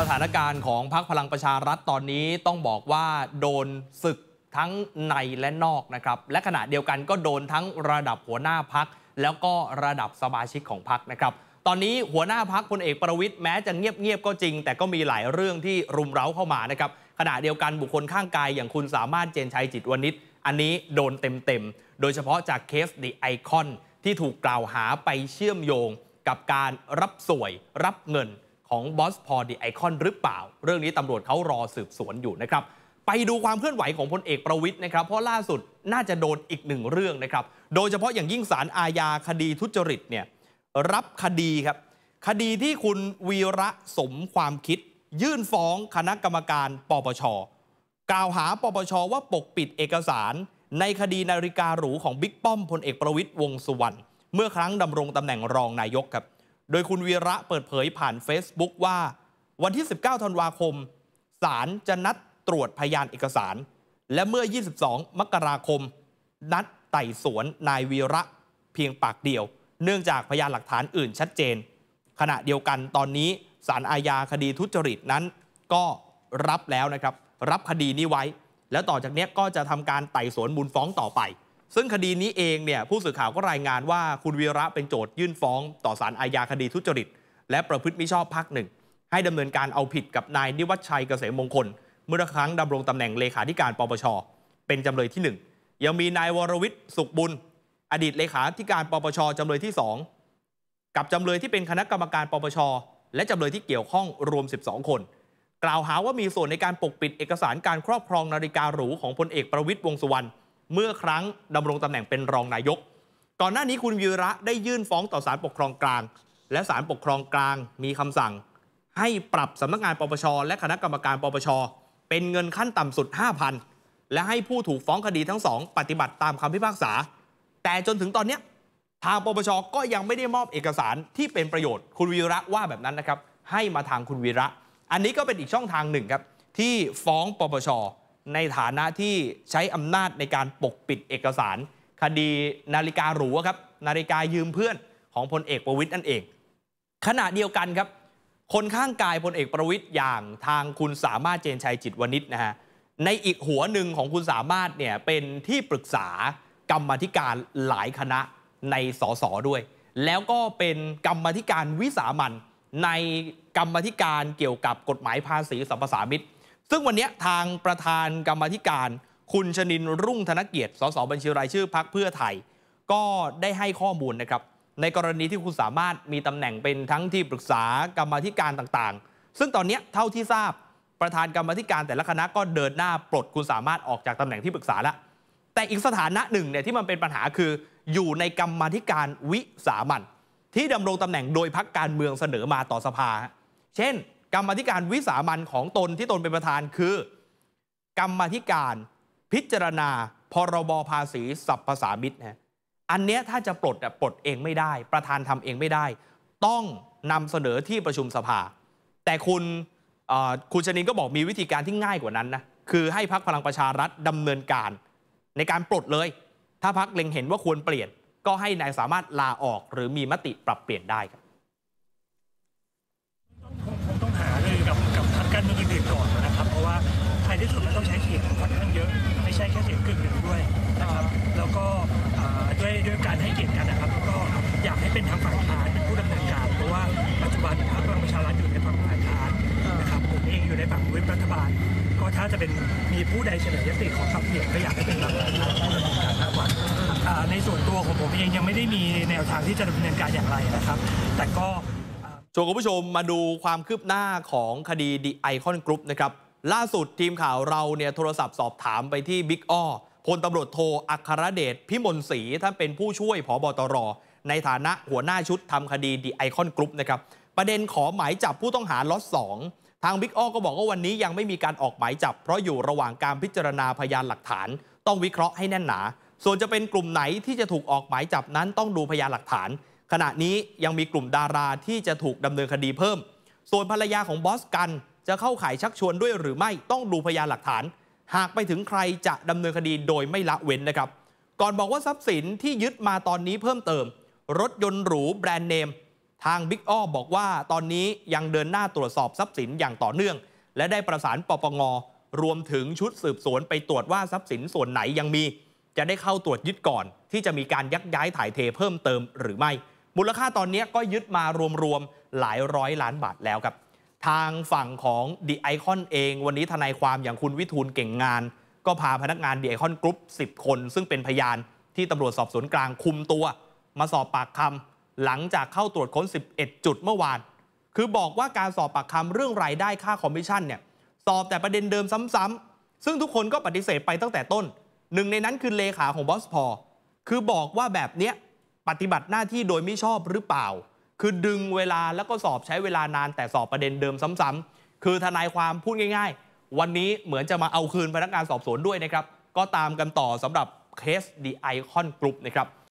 สถานการณ์ของพรรคพลังประชารัฐตอนนี้ต้องบอกว่าโดนศึกทั้งในและนอกนะครับ และขณะเดียวกันก็โดนทั้งระดับหัวหน้าพักแล้วก็ระดับสมาชิกของพักนะครับตอนนี้หัวหน้าพักพลเอกประวิทย์แม้จะเงียบๆก็จริง แต่ก็มีหลายเรื่องที่รุมเร้าเข้ามานะครับขณะเดียวกันบุคคลข้างกายอย่างคุณสามารถเจนชัยจิตวณิชอันนี้โดนเต็มๆโดยเฉพาะจากเคสดีไอคอนที่ถูกกล่าวหาไปเชื่อมโยงกับการรับสวยรับเงินของบอสพอดีไอคอนหรือเปล่า เรื่องนี้ตำรวจเขารอสืบสวนอยู่นะครับ ไปดูความเคลื่อนไหวของพลเอกประวิทย์นะครับ เพราะล่าสุดน่าจะโดนอีกหนึ่งเรื่องนะครับ โดยเฉพาะอย่างยิ่งสารอาญาคดีทุจริตเนี่ยรับคดีครับ คดีที่คุณวีระสมความคิด ยื่นฟ้องคณะกรรมการปปชกล่าวหาปปชว่าปกปิดเอกสาร ในคดีนาฬิกาหรูของบิ๊กป้อมพลเอกประวิทย์วงสุวรรณเมื่อครั้งดำรงตำแหน่งรองนายกครับโดยคุณวีระเปิดเผยผ่าน Facebook ว่าวันที่ 19 ธันวาคมศาลจะนัดตรวจพยานเอกสาร และเมื่อ 22 มกราคม นัดไต่สวน นายวีระเพียงปากเดียว เนื่องจากพยานหลักฐานอื่นชัดเจน ขณะเดียวกันตอนนี้ศาลอาญาคดีทุจริตนั้นก็รับแล้วนะครับ รับคดีนี้ไว้ แล้วต่อจากนี้ก็จะทำการไต่สวนมูลฟ้องต่อไปซึ่งคดีนี้เองเนี่ยผู้สื่อข่าวก็รายงานว่าคุณวีระเป็นโจทยื่นฟ้องต่อศาลอาญาคดีทุจริต และประพฤติมิชอบพักหนึ่ง ให้ดำเนินการเอาผิดกับนายนิวัชชัยเกษมมงคล เมื่อครั้งดำรงตำแหน่งเลขาธิการปปชเป็นจำเลยที่1ยังมีนายวรวิทย์ สุขบุญ อดีตเลขาธิการปปชจำเลยที่ 2 กับจำเลยที่เป็นคณะกรรมการปปชและจำเลยที่เกี่ยวข้องรวม 12 คน กล่าวหาว่ามีส่วนในการปกปิดเอกสารการครอบครองนาฬิการูของพลเอกประวิตยวงสุวรรณเมื่อครั้งดำรงตำแหน่งเป็นรองนายก ก่อนหน้านี้คุณวีระได้ยื่นฟ้องต่อศาลปกครองกลาง และศาลปกครองกลางมีคำสั่ง ให้ปรับสำนักงานปปชและคณะกรรมการปปชเป็นเงินขั้นต่ำสุด 5,000 และให้ผู้ถูกฟ้องคดีทั้งสองปฏิบัติตามคำพิพากษา แต่จนถึงตอนนี้ ทางปปชก็ยังไม่ได้มอบเอกสารที่เป็นประโยชน์คุณวีระว่าแบบนั้นนะครับ ให้มาทางคุณวีระ อันนี้ก็เป็นอีกช่องทางหนึ่งครับที่ฟ้องปปชในฐานะที่ใช้อำนาจในการปกปิดเอกสาร คดีนาฬิกาหรูครับนาฬิกายืมเพื่อนของพลเอกประวิทย์นั่นเอง ขณะเดียวกันครับ คนข้างกายพลเอกประวิทย์อย่างทางคุณสามารถเจนชัยจิตวณิชนะฮะในอีกหัวหนึ่งของคุณสามารถเนี่ยเป็นที่ปรึกษากรรมธิการหลายคณะในสสด้วย แล้วก็เป็นกรรมธิการวิสามันในกรรมธิการเกี่ยวกับกฎหมายภาษีสัมปสามิตรซึ่งวันนี้ทางประธานกรรมธิการคุณชนินรุ่งธนเกียรติสสบัญชีรายชื่อพักเพื่อไทย ก็ได้ให้ข้อมูลนะครับ ในกรณีที่คุณสามารถมีตำแหน่งเป็นทั้งที่ปรึกษากรรมธิการต่างๆ ซึ่งตอนนี้เท่าที่ทราบประธานกรรมธิการแต่ละคณะก็เดินหน้าปลดคุณสามารถออกจากตำแหน่งที่ปรึกษาแล้วแต่อีกสถานะหนึ่งเนี่ยที่มันเป็นปัญหาคือ อยู่ในกรรมธิการวิสามันที่ดำรงตำแหน่งโดยพักการเมืองเสนอมาต่อสภาเช่นกรรมธิการวิสามันของตนที่ตนเป็นประธานคือ กรรมธิการพิจารณาพรบภาษีสรรพสามิตนะอันเนี้ยถ้าจะปลดปลดเองไม่ได้ ประธานทำเองไม่ได้ ต้องนำเสนอที่ประชุมสภา แต่คุณคุณชนินก็บอกมีวิธีการที่ง่ายกว่านั้นนะคือให้พักพลังประชารัฐดำเนินการ ในการปลดเลย ถ้าพักเล็งเห็นว่าควรเปลี่ยน ก็ให้นายสามารถลาออกหรือมีมติปรับเปลี่ยนได้ครับเบรกก่อนนะครับเพราะว่าท้ายที่สุดมันต้องใช้เสียงคงคนข้างเยอะ ไม่ใช่แค่เสียงกึ่งหนึ่งด้วยนะครับแล้วก็ด้วย ด้วยการให้เกียรติกันนะครับ ก็อยากให้เป็นทางฝ่่ยค้านเป็นผู้ดำเนินการ เพราะว่าปัจจุบันพรรคพลังประชารัฐอยู่ในฝั่งฝ่ายค้านนะครับผมเองอยู่ในฝั่งวิปรัฐบาล ก็ถ้าจะเป็นมีผู้ใดเสนอยติขอขังเสียงก็อยากให้เป็นทางฝการมากกว่าในส่วนตัวของผมเองยังไม่ได้มีแนวทางที่จะดำเนินการอย่างไรนะครับ แต่ก็ชวนคุณผู้ชมมาดูความคืบหน้าของคดีดีไอคอนกรุ๊ปนะครับล่าสุดทีมข่าวเราเนี่ยโทรศัพท์สอบถามไปที่บิ๊กอ้อพลตำรวจโทอัครเดช พิมลศรีท่านเป็นผู้ช่วยผอบอตร ในฐานะหัวหน้าชุดทำคดีดีไอคอนกรุ๊ปนะครับประเด็นขอหมายจับผู้ต้องหาล็อตสองทางบิ๊กอ้อก็บอกว่าวันนี้ยังไม่มีการออกหมายจับ เพราะอยู่ระหว่างการพิจารณาพยานหลักฐาน ต้องวิเคราะห์ให้แน่นหนา ส่วนจะเป็นกลุ่มไหนที่จะถูกออกหมายจับนั้นต้องดูพยานหลักฐานขณะนี้ยังมีกลุ่มดาราที่จะถูกดำเนินคดีเพิ่ม ส่วนภรรยาของบอสกัน จะเข้าข่ายชักชวนด้วยหรือไม่ต้องดูพยานหลักฐาน หากไปถึงใครจะดำเนินคดีโดยไม่ละเว้นนะครับ ก่อนบอกว่าทรัพย์สินที่ยึดมาตอนนี้เพิ่มเติม รถยนต์หรูแบรนด์เนม ทางบิ๊กอ้อบอกว่าตอนนี้ยังเดินหน้าตรวจสอบทรัพย์สินอย่างต่อเนื่อง และได้ประสานปปงรวมถึงชุดสืบสวนไปตรวจว่าทรัพย์สินส่วนไหนยังมี จะได้เข้าตรวจยึดก่อน ที่จะมีการยักย้ายถ่ายเทเพิ่มเติมหรือไม่มูลค่าตอนนี้ก็ยึดมารวมๆ หลายร้อยล้านบาทแล้วครับ ทางฝั่งของดีไอคอนเอง วันนี้ทนายความอย่างคุณวิทูลเก่งงาน ก็พาพนักงานดีไอคอนกรุ๊ป10 คน ซึ่งเป็นพยานที่ตำรวจสอบสวนกลางคุมตัว มาสอบปากคำหลังจากเข้าตรวจค้น 11 จุดเมื่อวาน คือบอกว่าการสอบปากคำเรื่องรายได้ค่าคอมมิชชั่นเนี่ยสอบแต่ประเด็นเดิมซ้ำๆซึ่งทุกคนก็ปฏิเสธไปตั้งแต่ต้นหนึ่งในนั้นคือเลขาของบอสพอคือบอกว่าแบบเนี้ยปฏิบัติหน้าที่โดยไม่ชอบหรือเปล่า คือดึงเวลาแล้วก็สอบใช้เวลานานแต่สอบประเด็นเดิมซ้ำๆ คือทนายความพูดง่าย ๆ วันนี้เหมือนจะมาเอาคืนพนักงานสอบสวนด้วยนะครับ ก็ตามกันต่อสำหรับเคสดีไอคอนกรุ๊ปนะครับ